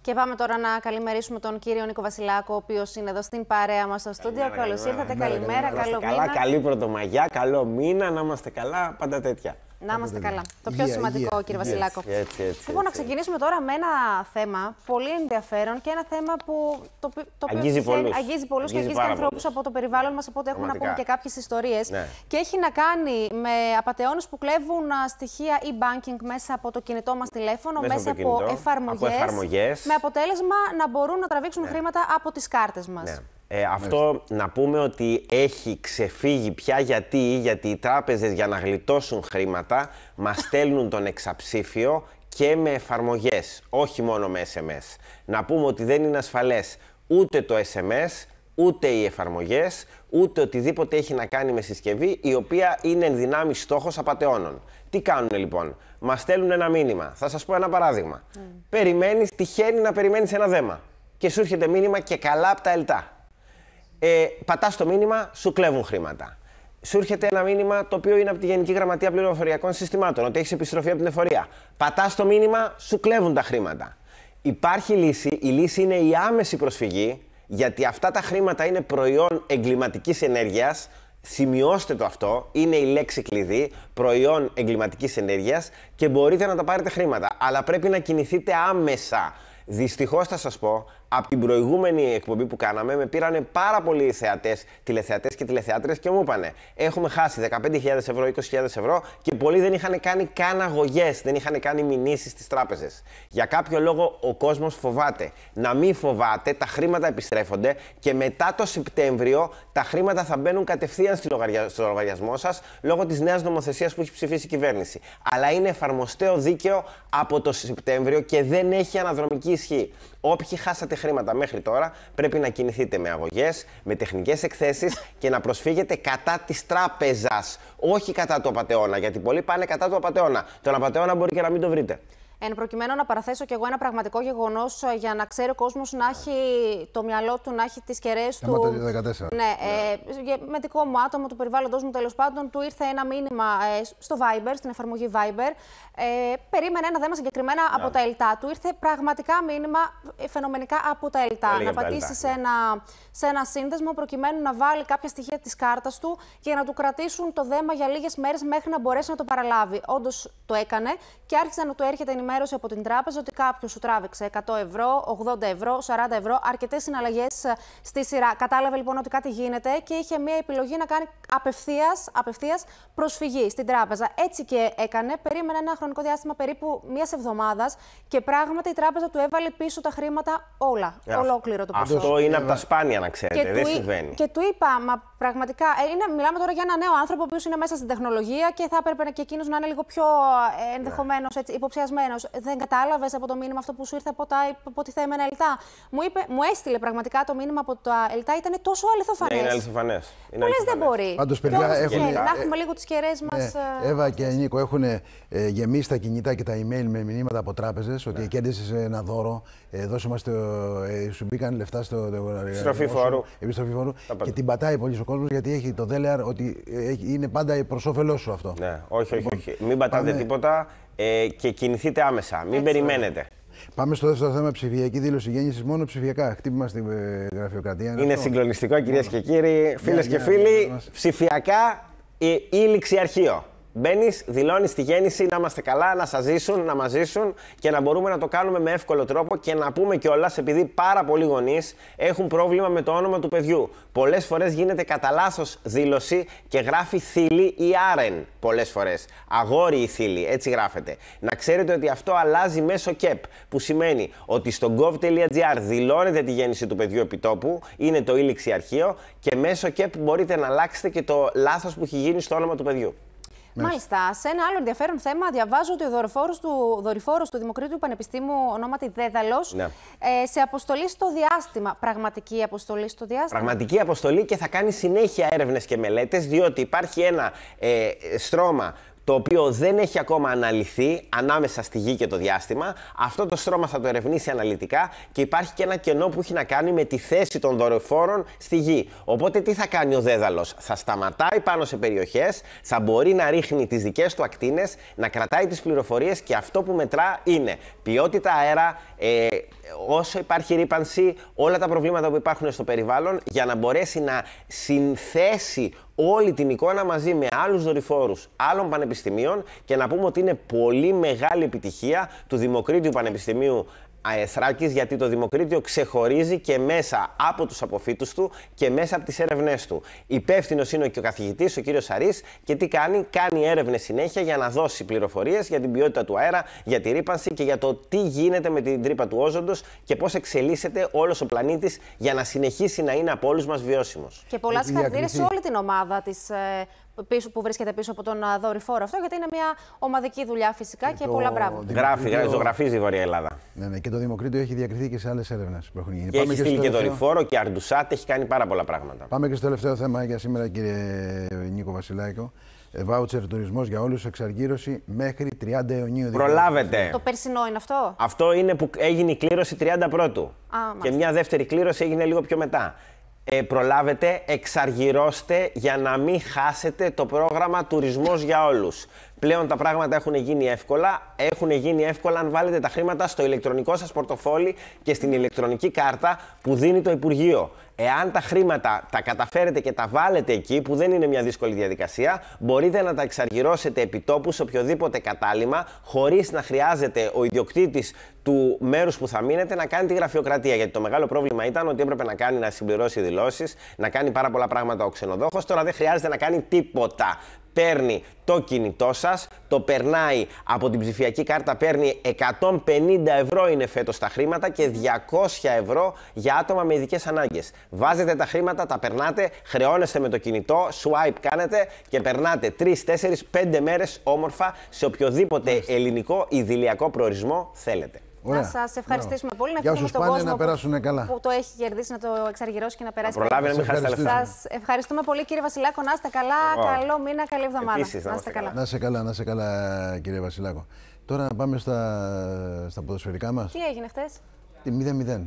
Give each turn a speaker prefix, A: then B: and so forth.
A: Και πάμε τώρα να καλημερίσουμε τον κύριο Νίκο Βασιλάκο, ο οποίος είναι εδώ στην παρέα μας στο στούντιο. Καλώ ήρθατε, ναι, καλημέρα, καλό μήνα. Καλά, καλή
B: πρωτομαγιά, καλό μήνα, να είμαστε καλά, πάντα τέτοια.
A: Να είμαστε καλά. Το πιο σημαντικό, κύριε Βασιλάκο.
B: Έτσι, έτσι, λοιπόν, να
A: ξεκινήσουμε τώρα με ένα θέμα πολύ ενδιαφέρον και ένα θέμα που το, το αγγίζει πολλού πολλούς και αγγίζει και ανθρώπου από το περιβάλλον μας. Οπότε έχουμε να πούμε και κάποιες ιστορίες. Ναι. Και έχει να κάνει με απαταιώνες που κλέβουν στοιχεία e-banking μέσα από το κινητό μας τηλέφωνο, μέσα, από, από εφαρμογέ. Με αποτέλεσμα να μπορούν να τραβήξουν ναι. χρήματα από τις κάρτες μας. Ναι.
B: Ε, αυτό να πούμε ότι έχει ξεφύγει πια γιατί, γιατί οι τράπεζες για να γλιτώσουν χρήματα μας στέλνουν τον εξαψήφιο και με εφαρμογές, όχι μόνο με SMS. Να πούμε ότι δεν είναι ασφαλές ούτε το SMS, ούτε οι εφαρμογές, ούτε οτιδήποτε έχει να κάνει με συσκευή η οποία είναι εν δυνάμει στόχος απαταιώνων. Τι κάνουν λοιπόν, Μας στέλνουν ένα μήνυμα. Θα σας πω ένα παράδειγμα. Mm. τυχαίνει να περιμένεις ένα δέμα. Και σου έρχεται μήνυμα και καλά από τα ελτά ε, πατάς το μήνυμα, σου κλέβουν χρήματα. Σου έρχεται ένα μήνυμα το οποίο είναι από τη Γενική Γραμματεία Πληροφοριακών Συστημάτων, ότι έχεις επιστροφή από την εφορία. Πατάς το μήνυμα, σου κλέβουν τα χρήματα. Υπάρχει λύση, η λύση είναι η άμεση προσφυγή, γιατί αυτά τα χρήματα είναι προϊόν εγκληματικής ενέργειας. Σημειώστε το αυτό, είναι η λέξη κλειδί, προϊόν εγκληματικής ενέργειας και μπορείτε να τα πάρετε χρήματα. Αλλά πρέπει να κινηθείτε άμεσα. Δυστυχώς θα σας πω, από την προηγούμενη εκπομπή που κάναμε με πήρανε πάρα πολλοί θεατές, τηλεθεατές και τηλεθεάτρες και μου είπανε: Έχουμε χάσει 15.000 ευρώ, 20.000 ευρώ και πολλοί δεν είχαν κάνει καν αγωγές, δεν είχαν κάνει μηνύσεις στις τράπεζες. Για κάποιο λόγο ο κόσμος φοβάται. Να μην φοβάται, τα χρήματα επιστρέφονται και μετά το Σεπτέμβριο τα χρήματα θα μπαίνουν κατευθείαν στο λογαριασμό σας λόγω της νέας νομοθεσίας που έχει ψηφίσει η κυβέρνηση. Αλλά είναι εφαρμοστέο δίκαιο από το Σεπτέμβριο και δεν έχει αναδρομική ισχύ. Όποιοι χάσατε χρήματα μέχρι τώρα, πρέπει να κινηθείτε με αγωγές, με τεχνικές εκθέσεις και να προσφύγετε κατά της τράπεζας. Όχι κατά το απαταιώνα, γιατί πολλοί πάνε κατά του απαταιώνα. Τον απαταιώνα μπορεί και να μην το βρείτε.
A: Εν προκειμένου να παραθέσω και εγώ ένα πραγματικό γεγονός ε, για να ξέρει ο κόσμος να έχει το μυαλό του, να έχει τις κεραίες του. 2014. Ναι,
B: yeah. ε,
A: ναι. με δικό μου άτομο, του περιβάλλοντος μου τέλος πάντων, του ήρθε ένα μήνυμα ε, στο Viber, στην εφαρμογή Viber. Ε, περίμενε ένα δέμα συγκεκριμένα yeah. Ναι. από τα ΕΛΤΑ του. Ήρθε πραγματικά μήνυμα ε, φαινομενικά από τα ΕΛΤΑ. να πατήσει σε ναι. ένα, σε ένα σύνδεσμο προκειμένου να βάλει κάποια στοιχεία της κάρτας του και να του κρατήσουν το δέμα για λίγες μέρες μέχρι να μπορέσει να το παραλάβει. Όντως το έκανε και άρχισε να του έρχεται ενημέρωση ενημέρωση από την τράπεζα ότι κάποιος σου τράβηξε 100 ευρώ, 80 ευρώ, 40 ευρώ, αρκετές συναλλαγές ε, στη σειρά. Κατάλαβε λοιπόν ότι κάτι γίνεται και είχε μία επιλογή να κάνει απευθείας προσφυγή στην τράπεζα. Έτσι και έκανε. Περίμενε ένα χρονικό διάστημα περίπου μίας εβδομάδας και πράγματι η τράπεζα του έβαλε πίσω τα χρήματα όλα. Ε, ολόκληρο το ποσό. Αυτό είναι από
B: τα σπάνια, να ξέρετε. Και δεν του, συμβαίνει. Και
A: του είπα, μα πραγματικά. Ε, είναι, μιλάμε τώρα για ένα νέο άνθρωπο ο είναι μέσα στην τεχνολογία και θα έπρεπε και εκείνος να είναι λίγο πιο ενδεχομένω υποψιασμένο δεν κατάλαβες από το μήνυμα αυτό που σου ήρθε από, τα, από τη θέμενα Ελτά. Μου, είπε, μου έστειλε πραγματικά το μήνυμα από τα Ελτά, ήταν τόσο αληθοφανές. Ναι, είναι
B: αληθοφανές. Πολλές δεν μπορεί. Πάντως, παιδιά, έχουν... να ε, έχουμε
A: λίγο τις κεραίε μα. Ναι. Ε, Εύα
B: και Νίκο έχουν ε, γεμίσει τα κινητά και τα email με μηνύματα από τράπεζες ότι ναι. κέρδισε ένα δώρο, ε, ε, σου μπήκαν λεφτά στο επιστροφή φόρου. Επιστροφή φόρου. Και την πατάει πολύ ο κόσμος γιατί έχει το δέλεαρ ότι είναι πάντα προς όφελός σου αυτό. Ναι, όχι, όχι, λοιπόν, όχι. Μην πατάτε τίποτα. Ε, και κινηθείτε άμεσα. Μην περιμένετε. Πάμε στο δεύτερο θέμα, ψηφιακή δήλωση γέννησης μόνο ψηφιακά. Χτύπημα στην ε, γραφειοκρατία. Είναι, συγκλονιστικό, κυρίες και κύριοι, φίλες και φίλοι. Ψηφιακά ή αρχείο. Μπαίνεις, δηλώνεις τη γέννηση, να είμαστε καλά, να σας ζήσουν, να μαζίσουν ζήσουν και να μπορούμε να το κάνουμε με εύκολο τρόπο και να πούμε κιόλας, επειδή πάρα πολλοί γονείς έχουν πρόβλημα με το όνομα του παιδιού. Πολλές φορές γίνεται κατά λάθος δήλωση και γράφει θήλη ή άρεν. Πολλές φορές. Αγόρι ή θήλη, έτσι γράφεται. Να ξέρετε ότι αυτό αλλάζει μέσω ΚΕΠ, που σημαίνει ότι στο gov.gr δηλώνετε τη γέννηση του παιδιού επιτόπου, είναι το ήλιξη αρχείο και μέσω ΚΕΠ μπορείτε να αλλάξετε και το λάθος που έχει γίνει στο όνομα του παιδιού.
A: Μάλιστα. Σε ένα άλλο ενδιαφέρον θέμα, διαβάζω ότι ο δορυφόρος του, δορυφόρος του Πανεπιστήμου, ονόματι Δέδαλος, ναι. ε, σε αποστολή στο διάστημα. Πραγματική αποστολή στο διάστημα.
B: Πραγματική αποστολή και θα κάνει συνέχεια έρευνες και μελέτες, διότι υπάρχει ένα ε, στρώμα το οποίο δεν έχει ακόμα αναλυθεί ανάμεσα στη γη και το διάστημα. Αυτό το στρώμα θα το ερευνήσει αναλυτικά και υπάρχει και ένα κενό που έχει να κάνει με τη θέση των δορυφόρων στη γη. Οπότε τι θα κάνει ο Δέδαλος, θα σταματάει πάνω σε περιοχές, θα μπορεί να ρίχνει τις δικές του ακτίνες, να κρατάει τις πληροφορίες και αυτό που μετρά είναι ποιότητα αέρα, ε, όσο υπάρχει ρήπανση, όλα τα προβλήματα που υπάρχουν στο περιβάλλον για να μπορέσει να συνθέσει όλη την εικόνα μαζί με άλλους δορυφόρους άλλων πανεπιστημίων και να πούμε ότι είναι πολύ μεγάλη επιτυχία του Δημοκρίτιου Πανεπιστημίου Αεθράκης γιατί το Δημοκρίτιο ξεχωρίζει και μέσα από τους αποφύτους του και μέσα από τις έρευνές του. Υπεύθυνος είναι και ο καθηγητής, ο κύριος Σαρής και τι κάνει, κάνει έρευνες συνέχεια για να δώσει πληροφορίες για την ποιότητα του αέρα, για τη ρήπανση και για το τι γίνεται με την τρύπα του όζοντος και πώς εξελίσσεται όλος ο πλανήτης για να συνεχίσει να είναι από όλους μας βιώσιμος.
A: Και πολλά συγχαρητήρια σε όλη την ομάδα ομάδα της, ε, πίσω, που βρίσκεται πίσω από τον ε, δορυφόρο αυτό, γιατί είναι μια ομαδική δουλειά φυσικά και, και πολλά μπράβο. Γράφει, το... ζωγραφίζει
B: η Βορεια Ελλάδα. Ναι, ναι, και το Δημοκρίτιο έχει διακριθεί και σε άλλες έρευνες που έχουν γίνει. Και Πάμε έχει στείλει και δορυφόρο και Αρντουσάτ, έχει κάνει πάρα πολλά πράγματα. Πάμε και στο τελευταίο θέμα για σήμερα, κύριε Νίκο Βασιλάκο. Βάουτσερ τουρισμός για όλους, εξαργύρωση μέχρι 30 Ιουνίου. Προλάβετε.
A: Το περσινό είναι αυτό.
B: Αυτό είναι που έγινε η κλήρωση 31 πρώτου. και μια δεύτερη κλήρωση έγινε λίγο πιο μετά. Ε, προλάβετε, εξαργυρώστε για να μην χάσετε το πρόγραμμα Τουρισμός για Όλους. Πλέον τα πράγματα έχουν γίνει εύκολα. Έχουν γίνει εύκολα αν βάλετε τα χρήματα στο ηλεκτρονικό σας πορτοφόλι και στην ηλεκτρονική κάρτα που δίνει το Υπουργείο. Εάν τα χρήματα τα καταφέρετε και τα βάλετε εκεί, που δεν είναι μια δύσκολη διαδικασία, μπορείτε να τα εξαργυρώσετε επιτόπου σε οποιοδήποτε κατάλημα, χωρίς να χρειάζεται ο ιδιοκτήτης του μέρους που θα μείνετε να κάνει τη γραφειοκρατία. Γιατί το μεγάλο πρόβλημα ήταν ότι έπρεπε να κάνει να συμπληρώσει δηλώσεις, να κάνει πάρα πολλά πράγματα ο ξενοδόχος. Τώρα δεν χρειάζεται να κάνει τίποτα. Παίρνει το κινητό σας, το περνάει από την ψηφιακή κάρτα, παίρνει 150 ευρώ είναι φέτος τα χρήματα και 200 ευρώ για άτομα με ειδικές ανάγκες. Βάζετε τα χρήματα, τα περνάτε, χρεώνεστε με το κινητό, swipe κάνετε και περνάτε 3, 4, 5 μέρες όμορφα σε οποιοδήποτε ελληνικό ιδηλιακό προορισμό θέλετε. Να
A: σας ευχαριστήσουμε πολύ. Να ευχαριστήσουμε τον κόσμο να καλά. που το έχει κερδίσει, να το εξαργυρώσει και να περάσει. Να προλάβει να Σας ευχαριστούμε πολύ, κύριε Βασιλάκο. Να είστε καλά. Καλό μήνα, καλή εβδομάδα. να είστε καλά. Να
B: είστε καλά, να καλά, κύριε Βασιλάκο. Τώρα να πάμε στα, στα ποδοσφαιρικά μας. Τι έγινε Τη 0-0.